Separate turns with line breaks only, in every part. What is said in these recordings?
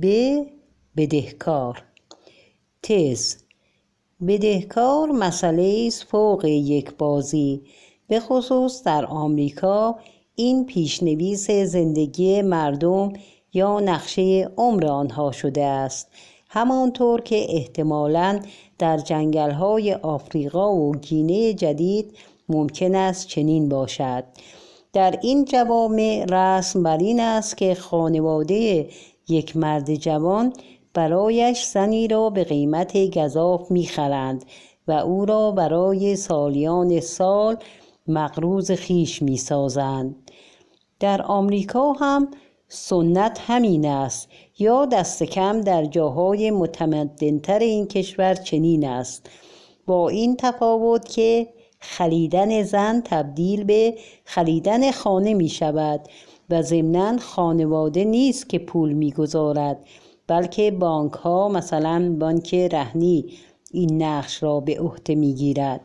ب بدهکار تز بدهکار مسئله است فوق یک بازی به خصوص در آمریکا این پیشنویس زندگی مردم یا نقشه عمر آنها شده است همانطور که احتمالا در های آفریقا و گینه جدید ممکن است چنین باشد در این جوامع رسم بر این است که خانواده یک مرد جوان برایش زنی را به قیمت گذاف میخرند و او را برای سالیان سال مقروز خیش میسازند در آمریکا هم سنت همین است یا دست کم در جاهای متمدنتر این کشور چنین است با این تفاوت که خلیدن زن تبدیل به خلیدن خانه می شود و ضمنا خانواده نیست که پول میگذارد بلکه بانک ها مثلا بانک رهنی این نقش را به عهده میگیرد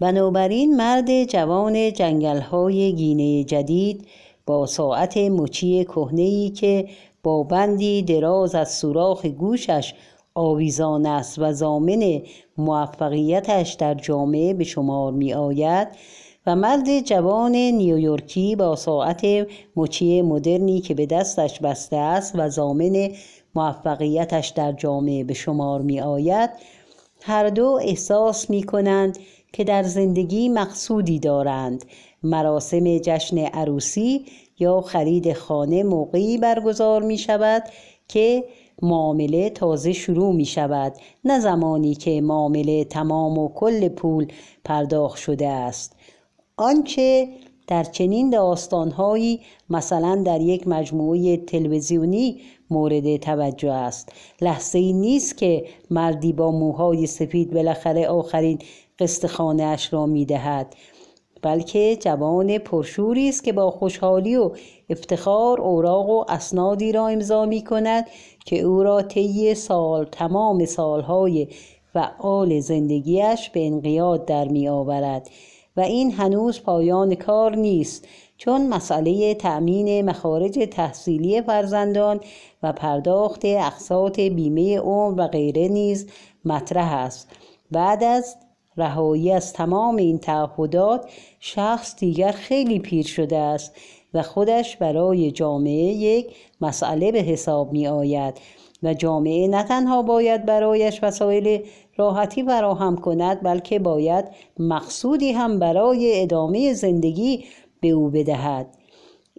بنابراین مرد جوان جنگل های گینه جدید با ساعت مچی کهنه که با بندی دراز از سوراخ گوشش آویزان است و زامن موفقیتش در جامعه به شمار می آید و مرد جوان نیویورکی با ساعت مچی مدرنی که به دستش بسته است و زامن موفقیتش در جامعه به شمار می آید هر دو احساس می کنند که در زندگی مقصودی دارند مراسم جشن عروسی یا خرید خانه موقعی برگزار می شود که معامله تازه شروع می شود نه زمانی که معامله تمام و کل پول پرداخت شده است آنچه در چنین داستانهایی مثلا در یک مجموعه تلویزیونی مورد توجه است لحظه ای نیست که مردی با موهای سفید بالاخره آخرین قسط خانه اش را میدهد بلکه جوان پرشوری است که با خوشحالی و افتخار اوراق و اسنادی را امضا می کند که او را طی سال تمام سالهای فعال زندگیش به انقیاد در می آورد و این هنوز پایان کار نیست چون مسئله تأمین مخارج تحصیلی فرزندان و پرداخت اقساط بیمه عمر و غیره نیز مطرح است بعد از رهایی از تمام این تعهدات شخص دیگر خیلی پیر شده است و خودش برای جامعه یک مسئله به حساب می آید و جامعه نه تنها باید برایش وسایل راحتی فراهم کند بلکه باید مقصودی هم برای ادامه زندگی به او بدهد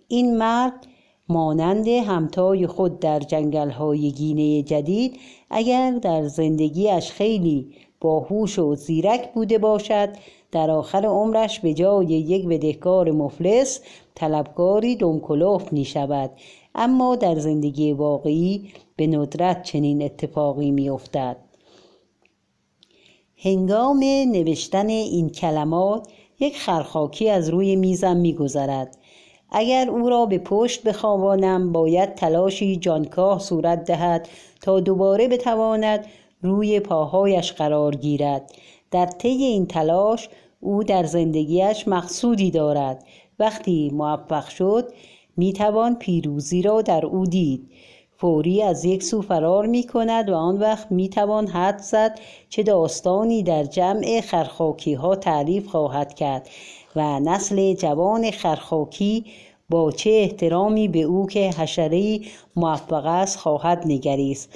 این مرد مانند همتای خود در جنگل های گینه جدید اگر در زندگیش خیلی باهوش و زیرک بوده باشد در آخر عمرش به جای یک بدهکار مفلس طلبکاری دمکلوف می شود اما در زندگی واقعی به ندرت چنین اتفاقی می افتد. هنگام نوشتن این کلمات یک خرخاکی از روی میزم میگذرد اگر او را به پشت بخوابانم باید تلاشی جانکاه صورت دهد تا دوباره بتواند روی پاهایش قرار گیرد در طی این تلاش او در زندگیش مقصودی دارد وقتی موفق شد میتوان پیروزی را در او دید فوری از یک سو فرار می کند و آن وقت می توان حد زد چه داستانی در جمع خرخاکی ها تعریف خواهد کرد و نسل جوان خرخاکی با چه احترامی به او که حشره موفق است خواهد نگریست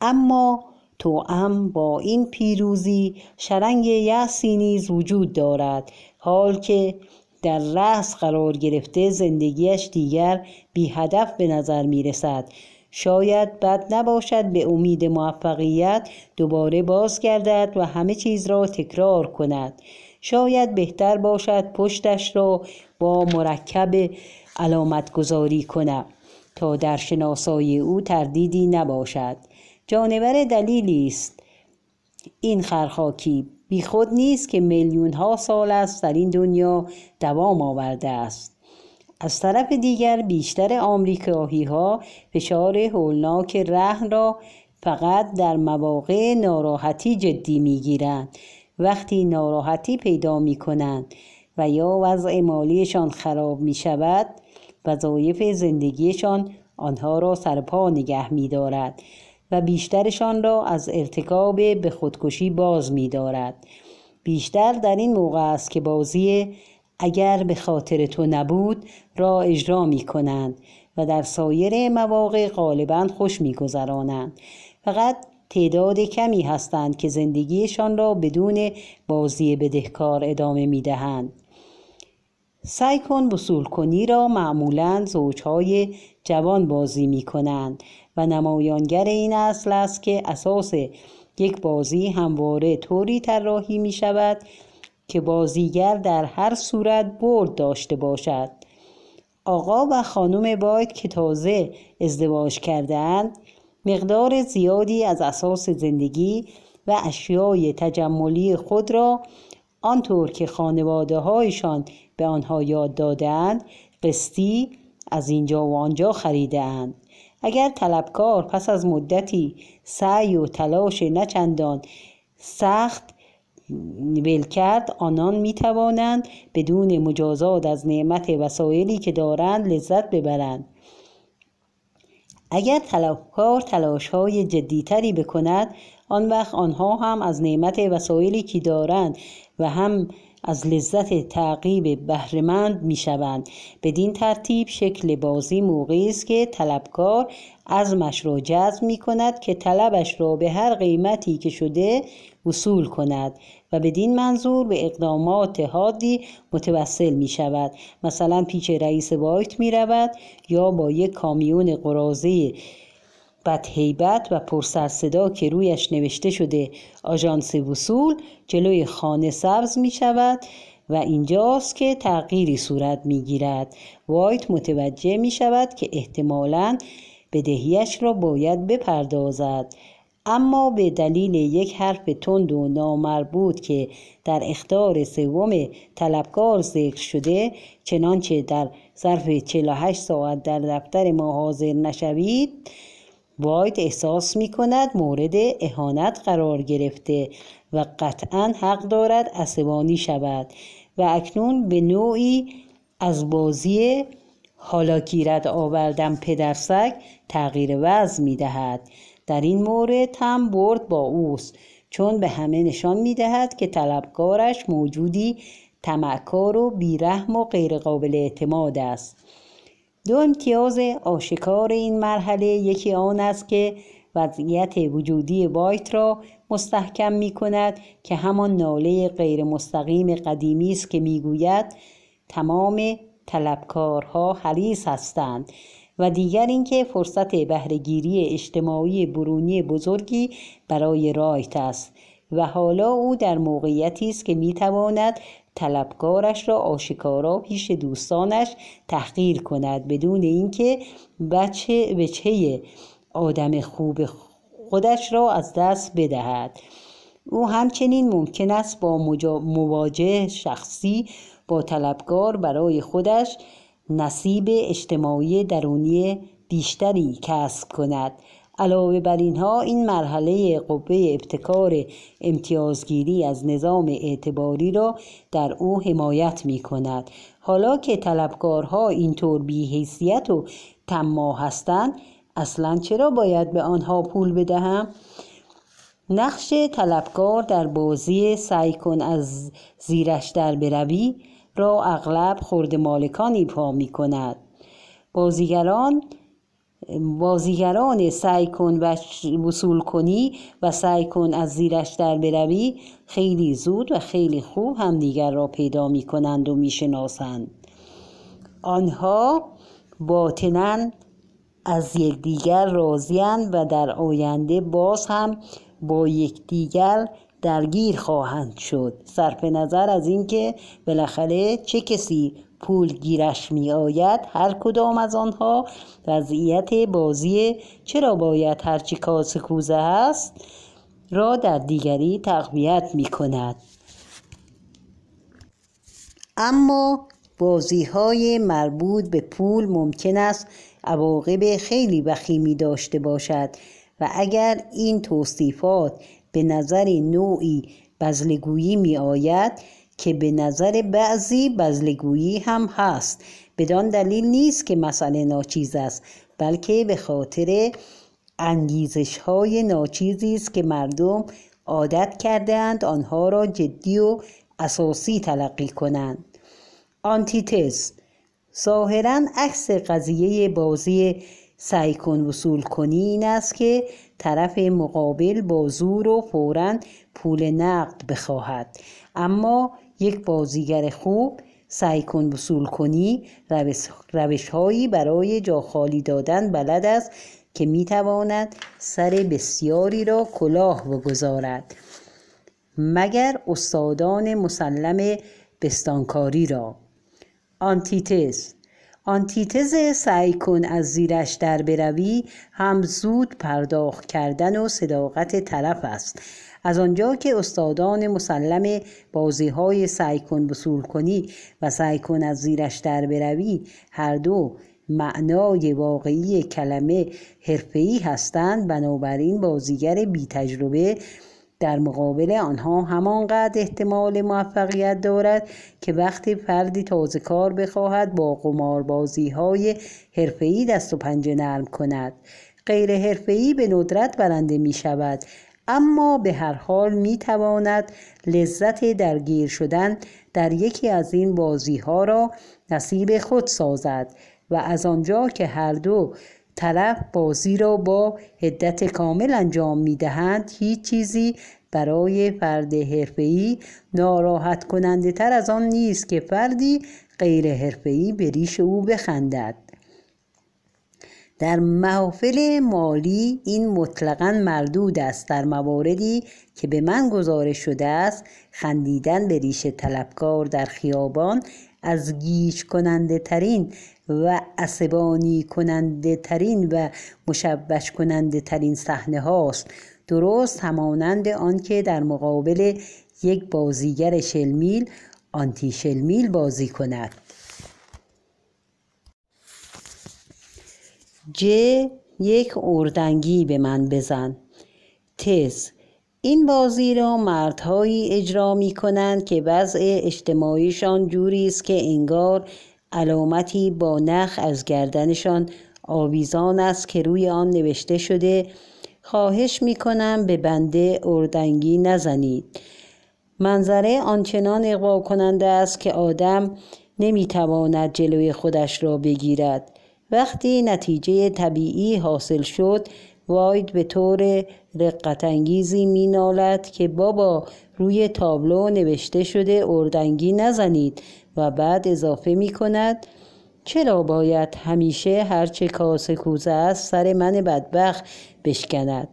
اما توام با این پیروزی شرنگ یعصی نیز وجود دارد حال که در رأس قرار گرفته زندگیش دیگر بی هدف به نظر می رسد شاید بد نباشد به امید موفقیت دوباره بازگردد و همه چیز را تکرار کند شاید بهتر باشد پشتش را با مرکب علامت گذاری کند تا در شناسایی او تردیدی نباشد جانور دلیلی است این خرخاکی بیخود نیست که میلیون ها سال است در این دنیا دوام آورده است از طرف دیگر بیشتر آمریکایی ها فشار هولناک رهن را فقط در مواقع ناراحتی جدی می گیرند وقتی ناراحتی پیدا می کنند و یا وضع مالیشان خراب می شود وظایف زندگیشان آنها را سرپا نگه می دارد و بیشترشان را از ارتکاب به خودکشی باز می دارد. بیشتر در این موقع است که بازی اگر به خاطر تو نبود را اجرا می کنند و در سایر مواقع غالبا خوش می گذرانند. فقط تعداد کمی هستند که زندگیشان را بدون بازی بدهکار ادامه می دهند. سعی کن کنی را معمولا زوجهای جوان بازی می کنند و نمایانگر این اصل است که اساس یک بازی همواره طوری طراحی می شود که بازیگر در هر صورت برد داشته باشد آقا و خانم باید که تازه ازدواج کردند مقدار زیادی از اساس زندگی و اشیای تجملی خود را آنطور که خانواده هایشان به آنها یاد دادند قسطی از اینجا و آنجا خریدهاند اگر طلبکار پس از مدتی سعی و تلاش نچندان سخت ول کرد آنان می توانند بدون مجازات از نعمت وسایلی که دارند لذت ببرند اگر طلبکار تلاش های جدیتری بکند آن وقت آنها هم از نعمت وسایلی که دارند و هم از لذت تعقیب بهرهمند می شوند بدین ترتیب شکل بازی موقعی است که طلبکار از را جذب می کند که طلبش را به هر قیمتی که شده وصول کند و بدین منظور به اقدامات حادی متوسل می شود مثلا پیچ رئیس وایت می رود یا با یک کامیون قرازه بد و پرسرصدا که رویش نوشته شده آژانس وصول جلوی خانه سبز می شود و اینجاست که تغییری صورت می گیرد وایت متوجه می شود که احتمالاً بدهیش را باید بپردازد اما به دلیل یک حرف تند و نامربوط که در اختار سوم طلبکار ذکر شده چنانچه در ظرف 48 ساعت در دفتر ما حاضر نشوید واید احساس می کند مورد اهانت قرار گرفته و قطعا حق دارد عصبانی شود و اکنون به نوعی از بازی حالا گیرد آوردم پدرسگ تغییر وضع می دهد در این مورد هم برد با اوست چون به همه نشان می دهد که طلبکارش موجودی تمکار و بیرحم و غیرقابل اعتماد است دو امتیاز آشکار این مرحله یکی آن است که وضعیت وجودی وایت را مستحکم می کند که همان ناله غیر مستقیم قدیمی است که میگوید تمام طلبکارها حریص هستند و دیگر اینکه فرصت بهرهگیری اجتماعی برونی بزرگی برای رایت است و حالا او در موقعیتی است که میتواند طلبکارش را آشکارا پیش دوستانش تحقیر کند بدون اینکه بچه بچه آدم خوب خودش را از دست بدهد او همچنین ممکن است با مواجه شخصی با طلبکار برای خودش نصیب اجتماعی درونی بیشتری کسب کند علاوه بر اینها این مرحله قبه ابتکار امتیازگیری از نظام اعتباری را در او حمایت می کند حالا که طلبکارها اینطور بیحیثیت و تما هستند اصلا چرا باید به آنها پول بدهم؟ نقش طلبکار در بازی سعی کن از زیرش در بروی را اغلب خورد مالکان پا می کند بازیگران بازیگران سعی کن و وصول کنی و سعی کن از زیرش در بروی خیلی زود و خیلی خوب همدیگر را پیدا می کنند و می شناسند. آنها باطنن از یکدیگر راضیند و در آینده باز هم با یکدیگر درگیر خواهند شد صرف نظر از اینکه بالاخره چه کسی پول گیرش می آید هر کدام از آنها وضعیت بازی چرا باید هرچی کاس کوزه است را در دیگری تقویت می کند اما بازی های مربوط به پول ممکن است عواقب خیلی وخیمی داشته باشد و اگر این توصیفات به نظر نوعی بزلگویی می آید که به نظر بعضی بزلگویی هم هست بدان دلیل نیست که مسئله ناچیز است بلکه به خاطر انگیزش های ناچیزی است که مردم عادت کردهاند آنها را جدی و اساسی تلقی کنند آنتیتز ظاهرا عکس قضیه بازی سعی کن وصول کنی این است که طرف مقابل با زور و فورا پول نقد بخواهد اما یک بازیگر خوب سعی کن وصول کنی روش, برای جا خالی دادن بلد است که می سر بسیاری را کلاه بگذارد مگر استادان مسلم بستانکاری را آنتیتز آنتیتز سعی کن از زیرش در بروی هم زود پرداخت کردن و صداقت طرف است از آنجا که استادان مسلم بازی های سعی کن کنی و سعی کن از زیرش در بروی هر دو معنای واقعی کلمه حرفه‌ای هستند بنابراین بازیگر بی تجربه در مقابل آنها همانقدر احتمال موفقیت دارد که وقتی فردی تازه کار بخواهد با قماربازی های حرفه‌ای دست و پنجه نرم کند غیر حرفه‌ای به ندرت برنده می شود اما به هر حال می تواند لذت درگیر شدن در یکی از این بازی ها را نصیب خود سازد و از آنجا که هر دو طرف بازی را با هدت کامل انجام می دهند هیچ چیزی برای فرد حرفه‌ای ناراحت کننده تر از آن نیست که فردی غیر حرفه‌ای به ریش او بخندد در محافل مالی این مطلقا مردود است در مواردی که به من گزارش شده است خندیدن به ریش طلبکار در خیابان از گیج کننده ترین و عصبانی کننده ترین و مشبش کننده ترین صحنه هاست درست همانند آنکه در مقابل یک بازیگر شلمیل آنتی شلمیل بازی کند ج یک اردنگی به من بزن تز این بازی را مردهایی اجرا می کنند که وضع اجتماعیشان جوری است که انگار علامتی با نخ از گردنشان آویزان است که روی آن نوشته شده خواهش می کنم به بنده اردنگی نزنید منظره آنچنان اقوا کننده است که آدم نمیتواند جلوی خودش را بگیرد وقتی نتیجه طبیعی حاصل شد واید به طور رقتانگیزی نالد که بابا روی تابلو نوشته شده اردنگی نزنید و بعد اضافه می کند چرا باید همیشه هرچه کاسه کوزه است سر من بدبخ بشکند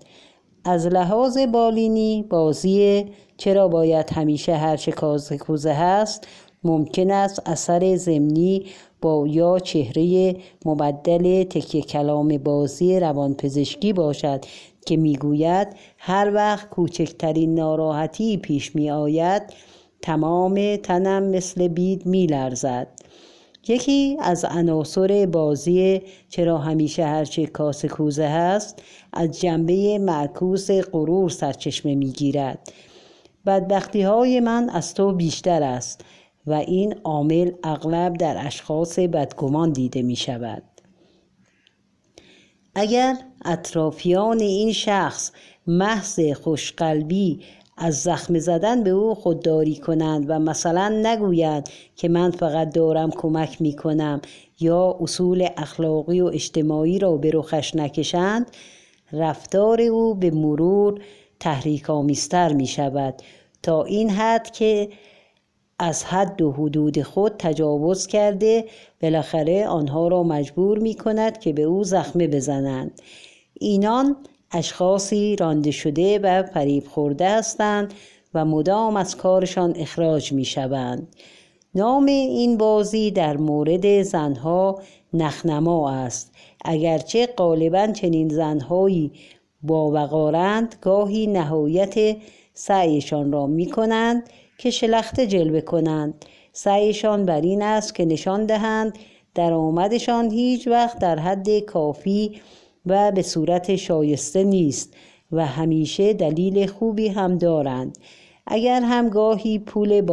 از لحاظ بالینی بازی چرا باید همیشه هرچه کاسه کوزه هست ممکن است اثر زمینی با یا چهره مبدل تکیه کلام بازی روانپزشکی باشد که میگوید هر وقت کوچکترین ناراحتی پیش می آید تمام تنم مثل بید لرزد یکی از عناصر بازی چرا همیشه هرچه کاسه کوزه هست از جنبه معکوس غرور سرچشمه گیرد بدبختی های من از تو بیشتر است و این عامل اغلب در اشخاص بدگمان دیده می شود اگر اطرافیان این شخص محض خوشقلبی از زخم زدن به او خودداری کنند و مثلا نگویند که من فقط دارم کمک می کنم یا اصول اخلاقی و اجتماعی را به رخش نکشند رفتار او به مرور تحریک آمیستر می شود تا این حد که از حد و حدود خود تجاوز کرده بالاخره آنها را مجبور می کند که به او زخمه بزنند اینان اشخاصی رانده شده و فریب خورده هستند و مدام از کارشان اخراج می شوند. نام این بازی در مورد زنها نخنما است اگرچه غالبا چنین زنهایی با وقارند گاهی نهایت سعیشان را می کنند که شلخت جلوه کنند سعیشان بر این است که نشان دهند درآمدشان هیچ وقت در حد کافی و به صورت شایسته نیست و همیشه دلیل خوبی هم دارند اگر هم گاهی پول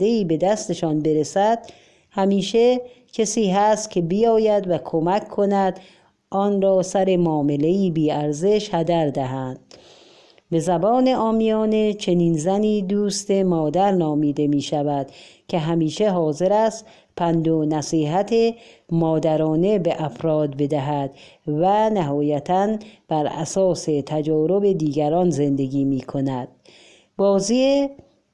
ای به دستشان برسد همیشه کسی هست که بیاید و کمک کند آن را سر بی بیارزش هدر دهند به زبان آمیانه چنین زنی دوست مادر نامیده می شود که همیشه حاضر است پند و نصیحت مادرانه به افراد بدهد و نهایتا بر اساس تجارب دیگران زندگی می کند. بازی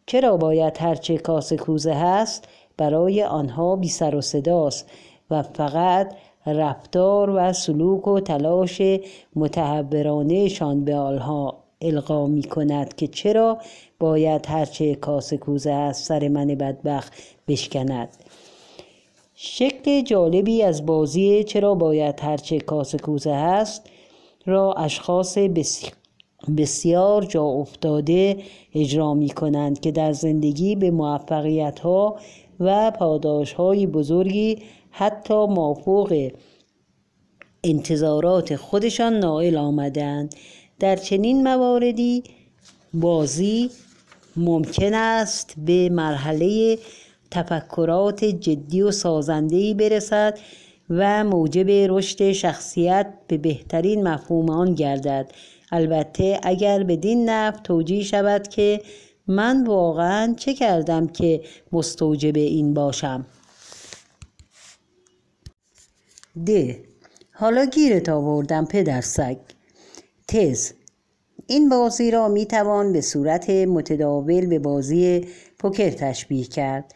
چرا باید هرچه کاس کوزه هست برای آنها بی سر و صداست و فقط رفتار و سلوک و تلاش متحبرانهشان به آنها القا می کند که چرا باید هرچه کاس کوزه است سر من بدبخت بشکند شکل جالبی از بازی چرا باید هرچه کاسه کوزه هست را اشخاص بسیار جاافتاده جا افتاده اجرا می کنند که در زندگی به موفقیت ها و پاداش های بزرگی حتی مافوق انتظارات خودشان نائل آمدند در چنین مواردی بازی ممکن است به مرحله تفکرات جدی و سازندهی برسد و موجب رشد شخصیت به بهترین مفهوم آن گردد البته اگر بدین نفت توجیه شود که من واقعا چه کردم که مستوجب این باشم د حالا گیرت آوردم پدر سگ تز این بازی را می توان به صورت متداول به بازی پوکر تشبیه کرد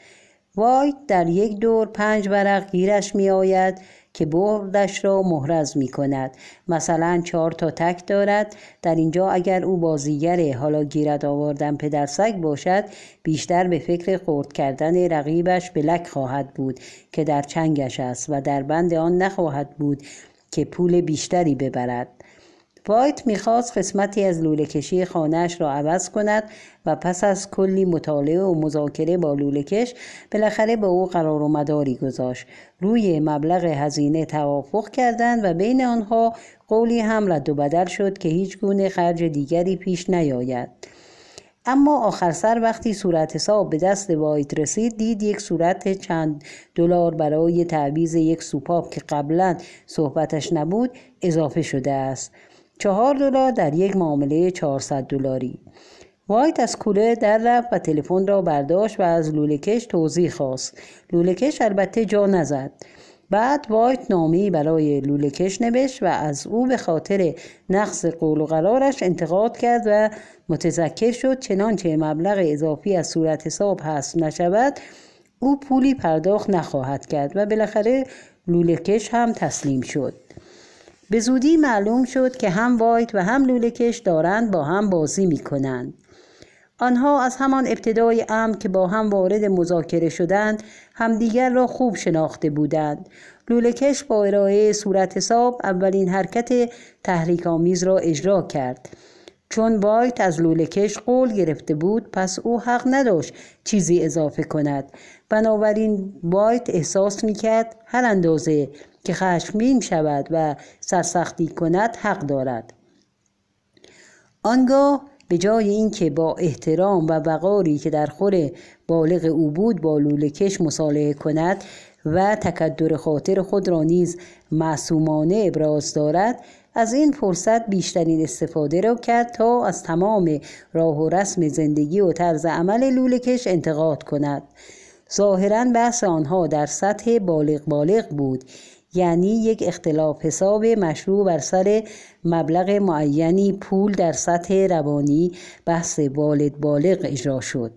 وایت در یک دور پنج ورق گیرش می آید که بردش را محرز می کند مثلا چهار تا تک دارد در اینجا اگر او بازیگر حالا گیرد آوردن پدرسگ باشد بیشتر به فکر خورد کردن رقیبش بلک خواهد بود که در چنگش است و در بند آن نخواهد بود که پول بیشتری ببرد وایت میخواست قسمتی از لوله کشی خانهاش را عوض کند و پس از کلی مطالعه و مذاکره با کش بالاخره به او قرار و مداری گذاشت روی مبلغ هزینه توافق کردند و بین آنها قولی هم رد و بدل شد که هیچ گونه خرج دیگری پیش نیاید اما آخر سر وقتی صورت حساب به دست وایت رسید دید یک صورت چند دلار برای تعویض یک سوپاپ که قبلا صحبتش نبود اضافه شده است چهار دلار در یک معامله 400 دلاری وایت از کوله در رفت و تلفن را برداشت و از لولکش توضیح خواست لولکش البته جا نزد بعد وایت نامی برای لولکش نوشت و از او به خاطر نقص قول و قرارش انتقاد کرد و متذکر شد چنانچه مبلغ اضافی از صورت حساب حذف نشود او پولی پرداخت نخواهد کرد و بالاخره لولکش هم تسلیم شد به زودی معلوم شد که هم وایت و هم لولکش دارند با هم بازی می کنند. آنها از همان ابتدای ام که با هم وارد مذاکره شدند همدیگر را خوب شناخته بودند لولکش با ارائه صورت حساب اولین حرکت تحریک آمیز را اجرا کرد چون وایت از لولکش قول گرفته بود پس او حق نداشت چیزی اضافه کند بنابراین وایت احساس میکرد هر اندازه که خشمگین شود و سرسختی کند حق دارد آنگاه به جای اینکه با احترام و وقاری که در خور بالغ او بود با کش مصالحه کند و تکدر خاطر خود را نیز معصومانه ابراز دارد از این فرصت بیشترین استفاده را کرد تا از تمام راه و رسم زندگی و طرز عمل لولکش انتقاد کند ظاهرا بحث آنها در سطح بالغ بالغ بود یعنی یک اختلاف حساب مشروع بر سر مبلغ معینی پول در سطح روانی بحث والد بالغ اجرا شد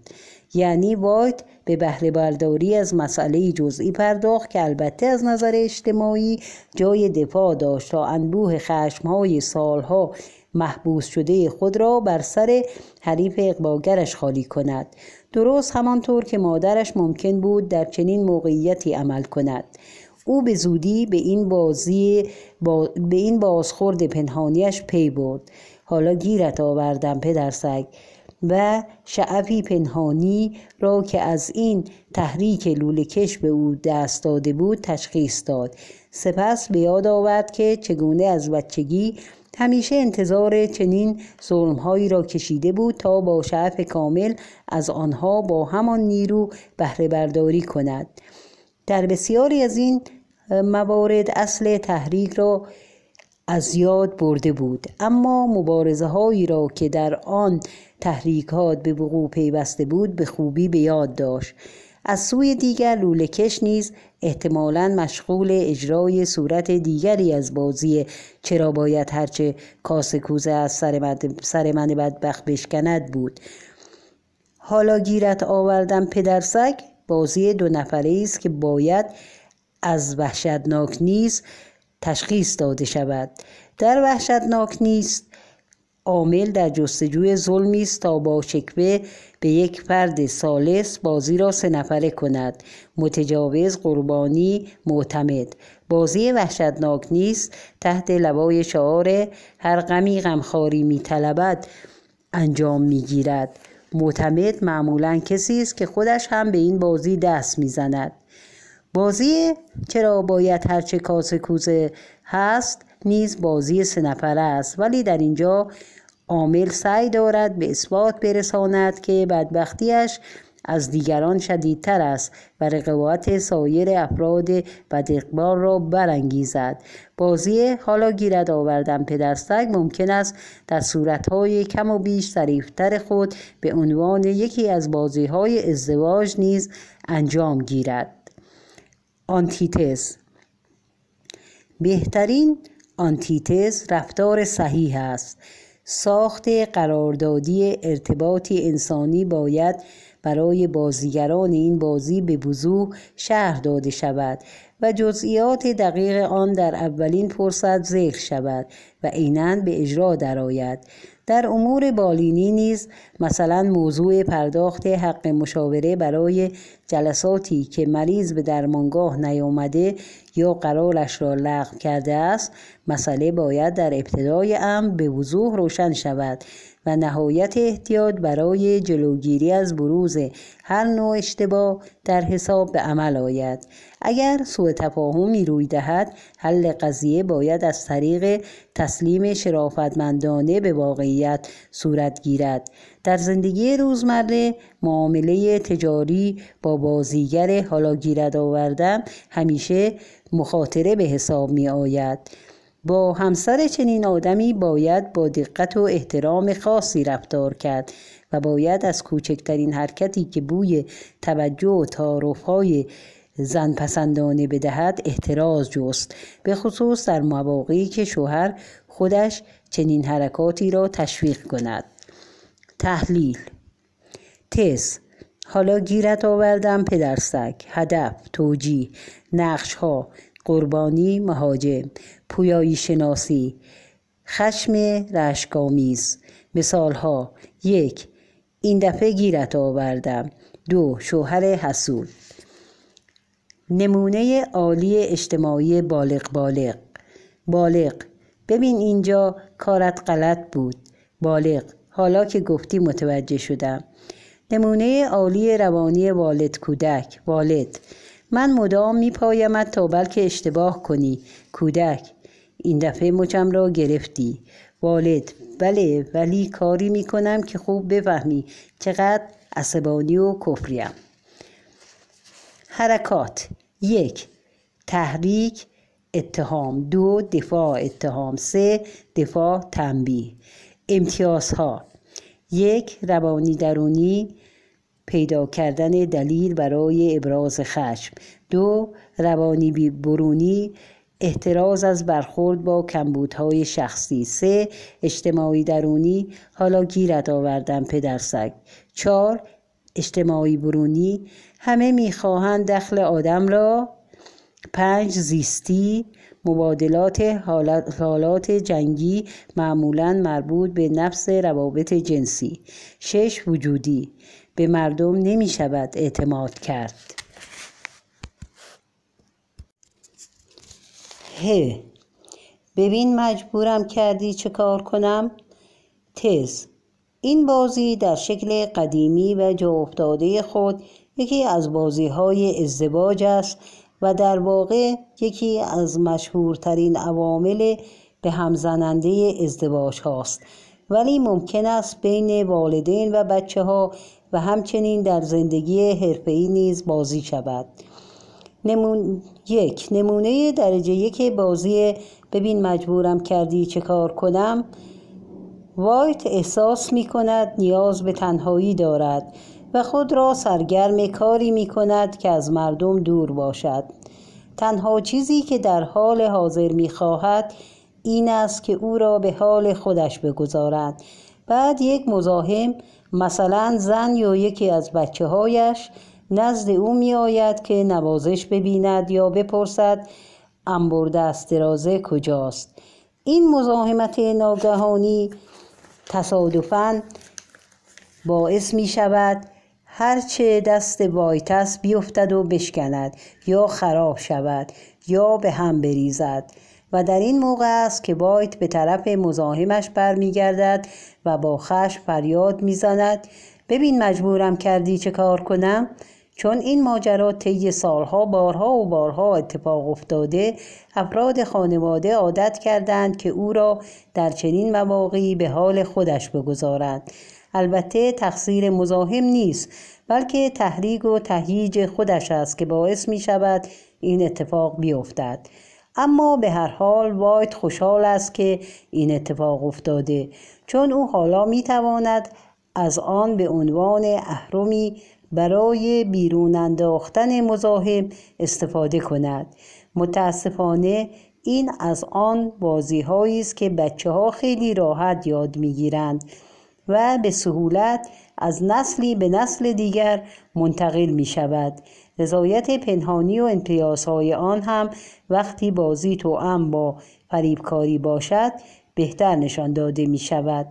یعنی وایت به بهره برداری از مسئله جزئی پرداخت که البته از نظر اجتماعی جای دفاع داشت تا انبوه خشمهای سالها محبوس شده خود را بر سر حریف اقباگرش خالی کند درست همانطور که مادرش ممکن بود در چنین موقعیتی عمل کند او به زودی به این بازی به این بازخورد پنهانیش پی برد حالا گیرت آوردم پدر سگ و شعفی پنهانی را که از این تحریک کش به او دست داده بود تشخیص داد سپس به یاد آورد که چگونه از بچگی همیشه انتظار چنین ظلمهایی را کشیده بود تا با شعف کامل از آنها با همان نیرو بهره برداری کند در بسیاری از این موارد اصل تحریک را از یاد برده بود اما مبارزه هایی را که در آن تحریکات به وقوع پیوسته بود به خوبی به یاد داشت از سوی دیگر کش نیز احتمالا مشغول اجرای صورت دیگری از بازی چرا باید هرچه کاسه کوزه از سر من, سر بشکند بود حالا گیرت آوردم پدرسگ بازی دو نفره است که باید از وحشتناک نیست تشخیص داده شود در وحشتناک نیست عامل در جستجوی ظلمی است تا با شکوه به یک فرد سالس بازی را سه نفره کند متجاوز قربانی معتمد بازی وحشتناک نیست تحت لوای شعار هر غمی غمخواری میطلبد انجام میگیرد معتمد معمولا کسی است که خودش هم به این بازی دست میزند بازی چرا باید هرچه کاسه کوزه هست نیز بازی سه نفره است ولی در اینجا عامل سعی دارد به اثبات برساند که بدبختیش از دیگران شدیدتر است و رقابت سایر افراد و را برانگیزد بازی حالا گیرد آوردن پدرستگ ممکن است در صورتهای کم و بیش ظریفتر خود به عنوان یکی از بازیهای ازدواج نیز انجام گیرد آنتیتز بهترین آنتیتز رفتار صحیح است ساخت قراردادی ارتباطی انسانی باید برای بازیگران این بازی به وضوح شهر داده شود و جزئیات دقیق آن در اولین فرصت ذکر شود و عینا به اجرا درآید در امور بالینی نیز مثلا موضوع پرداخت حق مشاوره برای جلساتی که مریض به درمانگاه نیامده یا قرارش را لغو کرده است مسئله باید در ابتدای امر به وضوح روشن شود و نهایت احتیاط برای جلوگیری از بروز هر نوع اشتباه در حساب به عمل آید اگر سوء تفاهمی روی دهد حل قضیه باید از طریق تسلیم شرافتمندانه به واقعیت صورت گیرد در زندگی روزمره معامله تجاری با بازیگر حالا گیرد آوردم همیشه مخاطره به حساب می آید با همسر چنین آدمی باید با دقت و احترام خاصی رفتار کرد و باید از کوچکترین حرکتی که بوی توجه و تعارفهای زن پسندانه بدهد احتراز جست به خصوص در مواقعی که شوهر خودش چنین حرکاتی را تشویق کند تحلیل تز حالا گیرت آوردم پدرسک، هدف توجیه نقش ها قربانی مهاجم پویایی شناسی خشم رشکامیز مثال ها یک این دفعه گیرت آوردم دو شوهر حسود نمونه عالی اجتماعی بالغ بالغ بالغ ببین اینجا کارت غلط بود بالغ حالا که گفتی متوجه شدم نمونه عالی روانی والد کودک والد من مدام میپایمت تا بلکه اشتباه کنی کودک این دفعه مچم را گرفتی والد بله ولی کاری میکنم که خوب بفهمی چقدر عصبانی و کفریم حرکات یک تحریک اتهام دو دفاع اتهام سه دفاع تنبیه امتیازها یک روانی درونی پیدا کردن دلیل برای ابراز خشم دو روانی برونی احتراز از برخورد با کمبودهای شخصی سه اجتماعی درونی حالا گیرت آوردن پدر سگ چهار اجتماعی برونی همه میخواهند دخل آدم را پنج زیستی مبادلات حالات, حالات جنگی معمولا مربوط به نفس روابط جنسی شش وجودی به مردم نمی شود اعتماد کرد ه ببین مجبورم کردی چه کار کنم تز این بازی در شکل قدیمی و جا افتاده خود یکی از بازی های ازدواج است و در واقع یکی از مشهورترین عوامل به همزننده ازدواج هاست ولی ممکن است بین والدین و بچه ها و همچنین در زندگی حرفه‌ای نیز بازی شود نمون... یک نمونه درجه یک بازی ببین مجبورم کردی چه کار کنم وایت احساس می کند نیاز به تنهایی دارد و خود را سرگرم کاری می کند که از مردم دور باشد تنها چیزی که در حال حاضر می خواهد این است که او را به حال خودش بگذارد بعد یک مزاحم مثلا زن یا یکی از بچه هایش نزد او می آید که نوازش ببیند یا بپرسد انبرده درازه کجاست این مزاحمت ناگهانی تصادفا باعث می شود هرچه دست وایتس بیفتد و بشکند یا خراب شود یا به هم بریزد و در این موقع است که وایت به طرف مزاحمش برمیگردد و با خشم فریاد میزند ببین مجبورم کردی چه کار کنم چون این ماجرا طی سالها بارها و بارها اتفاق افتاده افراد خانواده عادت کردند که او را در چنین مواقعی به حال خودش بگذارند البته تقصیر مزاحم نیست بلکه تحریک و تهییج خودش است که باعث می شود این اتفاق بیفتد اما به هر حال وایت خوشحال است که این اتفاق افتاده چون او حالا می تواند از آن به عنوان اهرمی برای بیرون انداختن مزاحم استفاده کند متاسفانه این از آن بازی است که بچه ها خیلی راحت یاد میگیرند و به سهولت از نسلی به نسل دیگر منتقل می شود رضایت پنهانی و امتیازهای آن هم وقتی بازی تو هم با فریبکاری باشد بهتر نشان داده می شود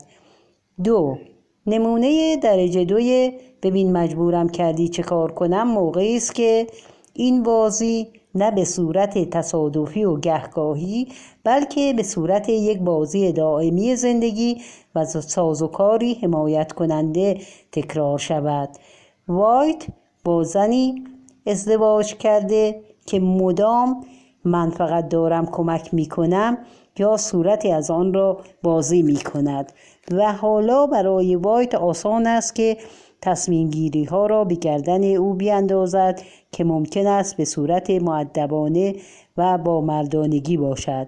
دو نمونه درجه دوی ببین مجبورم کردی چه کار کنم موقعی است که این بازی نه به صورت تصادفی و گهگاهی بلکه به صورت یک بازی دائمی زندگی و سازوکاری حمایت کننده تکرار شود وایت با زنی ازدواج کرده که مدام من فقط دارم کمک می کنم یا صورتی از آن را بازی می کند و حالا برای وایت آسان است که تصمیم گیری ها را به گردن او بیاندازد که ممکن است به صورت معدبانه و با مردانگی باشد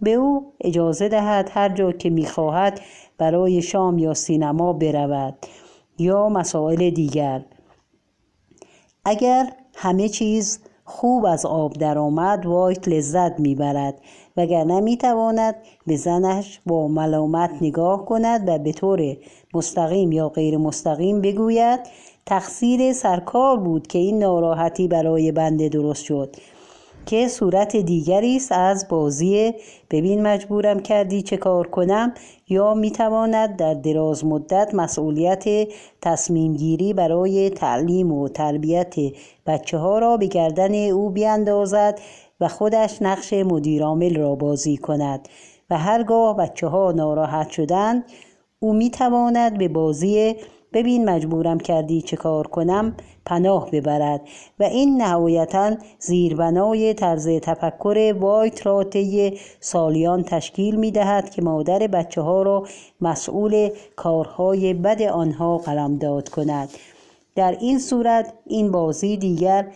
به او اجازه دهد هر جا که میخواهد برای شام یا سینما برود یا مسائل دیگر اگر همه چیز خوب از آب درآمد وایت لذت میبرد وگرنه می تواند به زنش با ملامت نگاه کند و به طور مستقیم یا غیر مستقیم بگوید تقصیر سرکار بود که این ناراحتی برای بنده درست شد که صورت دیگری است از بازی ببین مجبورم کردی چه کار کنم یا میتواند در دراز مدت مسئولیت تصمیم گیری برای تعلیم و تربیت بچه ها را به گردن او بیاندازد و خودش نقش مدیرامل را بازی کند و هرگاه بچه ها ناراحت شدند او می به بازی ببین مجبورم کردی چه کار کنم پناه ببرد و این نهایتا زیربنای طرز تفکر وایت را طی سالیان تشکیل می دهد که مادر بچه ها را مسئول کارهای بد آنها قلمداد کند در این صورت این بازی دیگر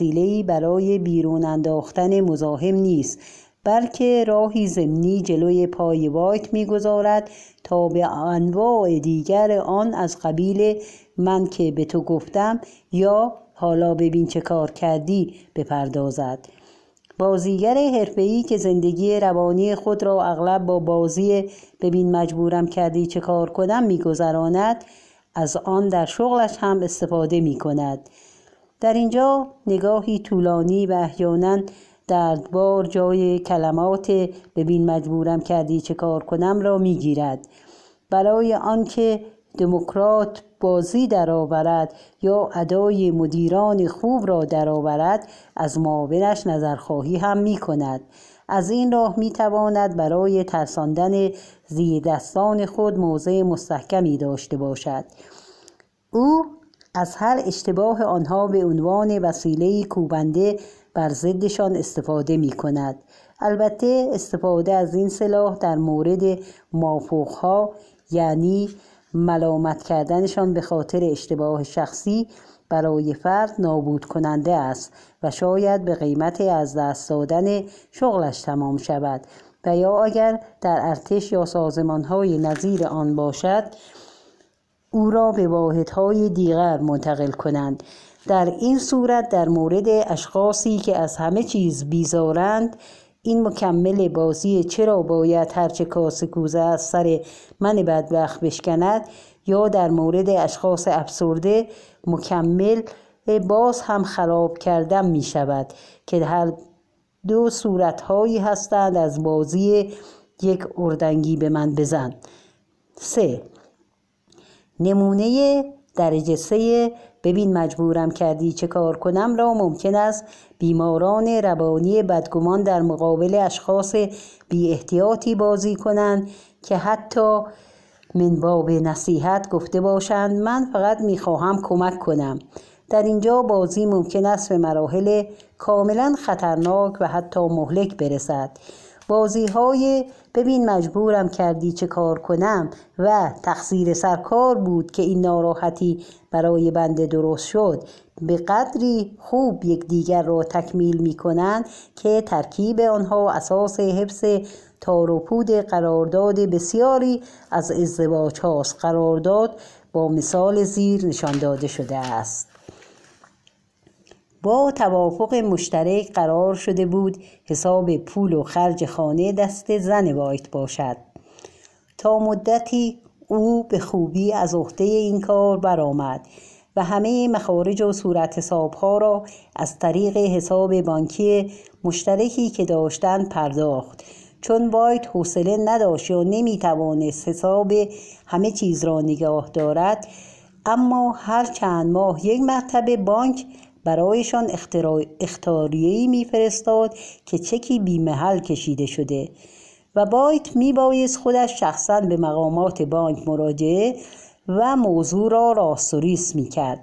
ای برای بیرون انداختن مزاحم نیست بلکه راهی ضمنی جلوی پای وایت میگذارد تا به انواع دیگر آن از قبیل من که به تو گفتم یا حالا ببین چه کار کردی بپردازد بازیگر حرفه‌ای که زندگی روانی خود را اغلب با بازی ببین مجبورم کردی چه کار کنم میگذراند از آن در شغلش هم استفاده می کند در اینجا نگاهی طولانی و احیانا دردبار جای کلمات ببین مجبورم کردی چه کار کنم را می گیرد برای آنکه دموکرات بازی درآورد یا ادای مدیران خوب را درآورد از معاونش نظرخواهی هم می کند از این راه می تواند برای ترساندن زیردستان خود موضع مستحکمی داشته باشد او از هر اشتباه آنها به عنوان وسیله کوبنده بر ضدشان استفاده می کند البته استفاده از این سلاح در مورد مافوقها یعنی ملامت کردنشان به خاطر اشتباه شخصی برای فرد نابود کننده است و شاید به قیمت از دست دادن شغلش تمام شود و یا اگر در ارتش یا سازمان های نظیر آن باشد او را به واحدهای دیگر منتقل کنند در این صورت در مورد اشخاصی که از همه چیز بیزارند این مکمل بازی چرا باید هرچه کاسه کوزه از سر من بدبخت بشکند یا در مورد اشخاص افسرده مکمل باز هم خراب کردن می شود که هر دو صورت هایی هستند از بازی یک اردنگی به من بزن 3. نمونه درجه سه ببین مجبورم کردی چه کار کنم را ممکن است بیماران روانی بدگمان در مقابل اشخاص بی احتیاطی بازی کنند که حتی من باب نصیحت گفته باشند من فقط میخواهم کمک کنم در اینجا بازی ممکن است به مراحل کاملا خطرناک و حتی مهلک برسد بازی های ببین مجبورم کردی چه کار کنم و تقصیر سرکار بود که این ناراحتی برای بنده درست شد به قدری خوب یکدیگر را تکمیل می کنند که ترکیب آنها اساس حفظ تاروپود قرارداد بسیاری از ازدواج هاست قرارداد با مثال زیر نشان داده شده است با توافق مشترک قرار شده بود حساب پول و خرج خانه دست زن وایت باشد تا مدتی او به خوبی از عهده این کار برآمد و همه مخارج و صورت حسابها را از طریق حساب بانکی مشترکی که داشتند پرداخت چون وایت حوصله نداشت یا نمیتوانست حساب همه چیز را نگاه دارد اما هر چند ماه یک مرتبه بانک برایشان اختاریهی میفرستاد که چکی بیمحل کشیده شده و بایت میبایست خودش شخصا به مقامات بانک مراجعه و موضوع را راستوریس میکرد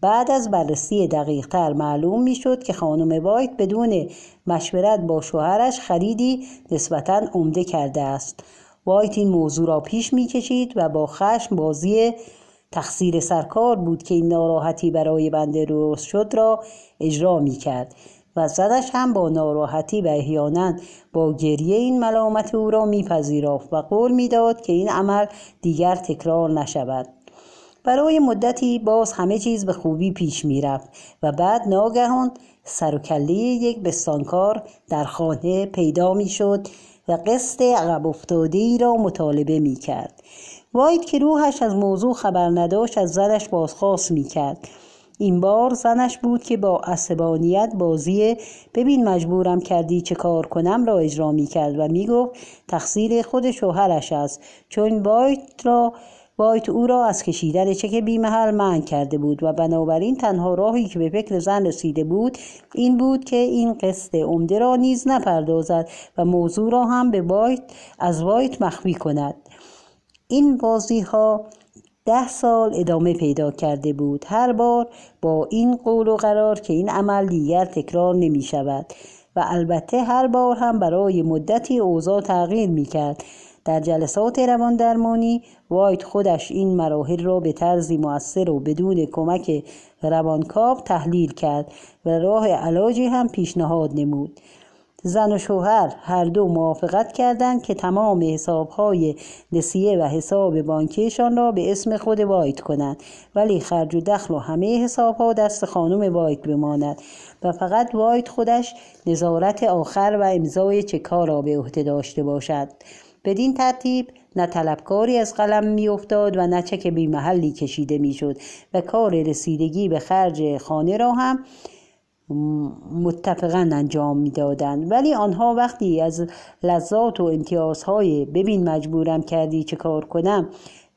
بعد از بررسی دقیقتر معلوم میشد که خانم بایت بدون مشورت با شوهرش خریدی نسبتا عمده کرده است وایت این موضوع را پیش میکشید و با خشم بازی تقصیر سرکار بود که این ناراحتی برای بنده درست شد را اجرا می کرد و زدش هم با ناراحتی و احیانا با گریه این ملامت او را میپذیرفت و قول میداد که این عمل دیگر تکرار نشود برای مدتی باز همه چیز به خوبی پیش میرفت و بعد ناگهان سر یک بستانکار در خانه پیدا میشد و قصد عقب افتاده ای را مطالبه می کرد. واید که روحش از موضوع خبر نداشت از زنش بازخواست میکرد این بار زنش بود که با عصبانیت بازی ببین مجبورم کردی چه کار کنم را اجرا می کرد و می گفت تقصیر خود شوهرش است چون وایت را وایت او را از کشیدن چک بیمحل من کرده بود و بنابراین تنها راهی که به فکر زن رسیده بود این بود که این قصد عمده را نیز نپردازد و موضوع را هم به وایت از وایت مخفی کند این بازی ها ده سال ادامه پیدا کرده بود هر بار با این قول و قرار که این عمل دیگر تکرار نمی شود و البته هر بار هم برای مدتی اوضاع تغییر می کرد در جلسات روان درمانی وایت خودش این مراحل را به طرزی مؤثر و بدون کمک روانکاو تحلیل کرد و راه علاجی هم پیشنهاد نمود زن و شوهر هر دو موافقت کردند که تمام حسابهای نسیه و حساب بانکیشان را به اسم خود وایت کنند ولی خرج و دخل و همه حسابها دست خانم وایت بماند و فقط وایت خودش نظارت آخر و امضای کار را به عهده داشته باشد بدین ترتیب نه طلبکاری از قلم میافتاد و نه چک بیمحلی کشیده میشد و کار رسیدگی به خرج خانه را هم متفقا انجام میدادند ولی آنها وقتی از لذات و امتیازهای ببین مجبورم کردی چه کار کنم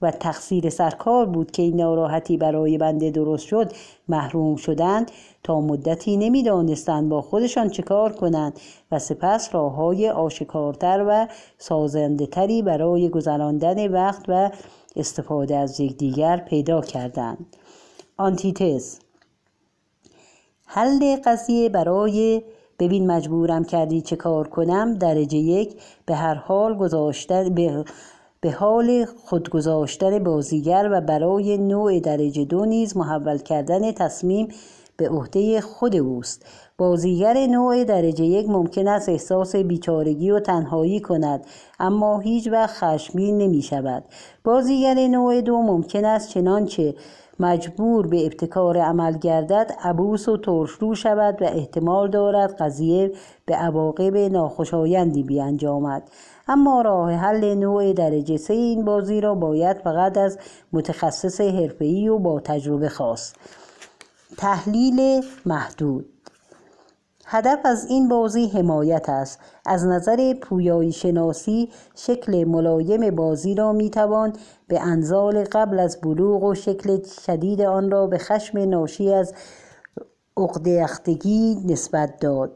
و تقصیر سرکار بود که این ناراحتی برای بنده درست شد محروم شدند تا مدتی نمیدانستند با خودشان چه کار کنند و سپس راههای آشکارتر و سازندهتری برای گذراندن وقت و استفاده از یکدیگر پیدا کردند آنتیتز حل قضیه برای ببین مجبورم کردی چه کار کنم درجه یک به هر حال گذاشتن به به حال خودگذاشتن بازیگر و برای نوع درجه دو نیز محول کردن تصمیم به عهده خود اوست بازیگر نوع درجه یک ممکن است احساس بیچارگی و تنهایی کند اما هیچ وقت خشمگین نمی شود بازیگر نوع دو ممکن است چنانچه مجبور به ابتکار عمل گردد عبوس و ترشرو شود و احتمال دارد قضیه به عواقب ناخوشایندی بیانجامد اما راه حل نوع درجه سه این بازی را باید فقط از متخصص حرفه‌ای و با تجربه خاص. تحلیل محدود هدف از این بازی حمایت است از نظر پویایی شناسی شکل ملایم بازی را می به انزال قبل از بلوغ و شکل شدید آن را به خشم ناشی از اقدختگی نسبت داد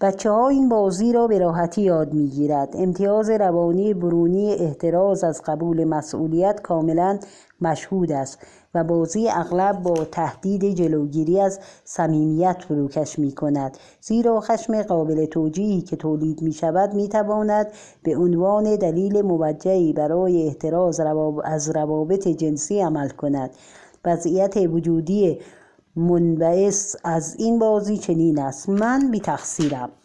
بچه ها این بازی را به راحتی یاد می گیرد. امتیاز روانی برونی احتراز از قبول مسئولیت کاملا مشهود است و بازی اغلب با تهدید جلوگیری از صمیمیت فروکش می کند زیرا خشم قابل توجیهی که تولید می شود می تواند به عنوان دلیل موجهی برای احتراز از روابط جنسی عمل کند وضعیت وجودی منبعث از این بازی چنین است من بی تخصیرم